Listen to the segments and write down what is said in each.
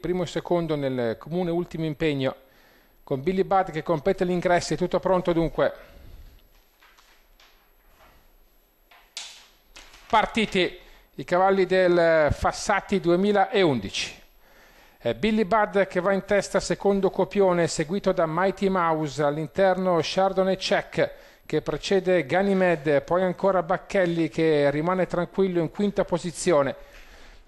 primo e secondo nel comune ultimo impegno con Billy Budd che compete l'ingresso è tutto pronto dunque. Partiti i cavalli del Fassati 2011. È eh, Billy Budd che va in testa secondo copione, seguito da Mighty Mouse all'interno Chardonnay Check che precede Ganymede, poi ancora Bacchelli che rimane tranquillo in quinta posizione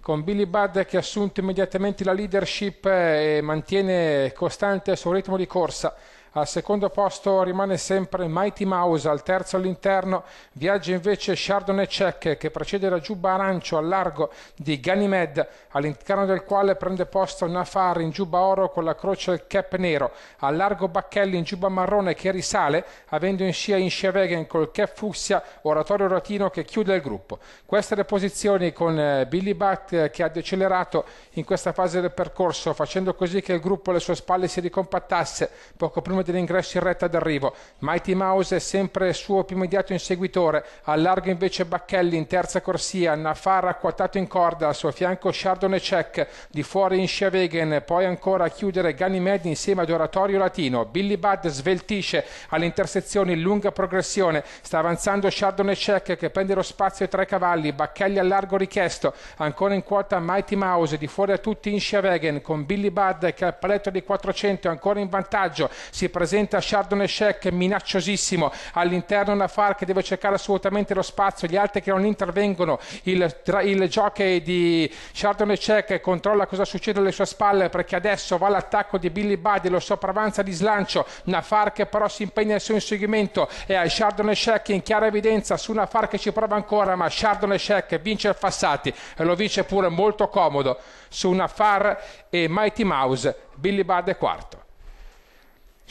con Billy Budd che ha assunto immediatamente la leadership eh, e mantiene costante il suo ritmo di corsa al secondo posto rimane sempre Mighty Mouse, al terzo all'interno viaggia invece Chardonnay Check che precede la giubba arancio al largo di Ganymed, all'interno del quale prende posto Nafar in giubba oro con la croce al cap nero, al largo Bacchelli in giubba marrone che risale, avendo in scia Inchevegen col cap fucsia, oratorio ratino che chiude il gruppo. Queste le posizioni con eh, Billy Butt eh, che ha decelerato in questa fase del percorso, facendo così che il gruppo alle sue spalle si ricompattasse poco prima all'interno dell'ingresso in retta d'arrivo. Mighty Mouse è sempre suo più immediato inseguitore, allarga invece Bacchelli in terza corsia, Nafar acquattato in corda, al suo fianco Chardonnay Cech, di fuori in Schiavegen, poi ancora a chiudere Ganymede insieme ad Oratorio Latino. Billy Budd sveltisce all'intersezione in lunga progressione, sta avanzando Chardonnay Cech che prende lo spazio tra i cavalli, Bacchelli allargo richiesto, ancora in quota Mighty Mouse, di fuori a tutti in Schiavegen con Billy Budd che al paletto di 400 è ancora in vantaggio, si si presenta Chardonnay-Check minacciosissimo all'interno una far che deve cercare assolutamente lo spazio, gli altri che non intervengono, il, il jockey di Chardonnay-Check controlla cosa succede alle sue spalle perché adesso va all'attacco di Billy Buddy, lo sopravanza di slancio, Nafar che però si impegna nel suo inseguimento e ha Chardonnay-Check in chiara evidenza su Nafar che ci prova ancora, ma Chardonnay-Check vince il Fassati e lo vince pure molto comodo su Nafar e Mighty Mouse, Billy Bud è quarto.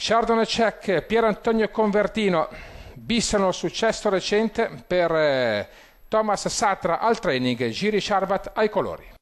Chardonnay e Pier Antonio Convertino bissano successo recente per eh, Thomas Satra al training, Giri Charvat ai colori.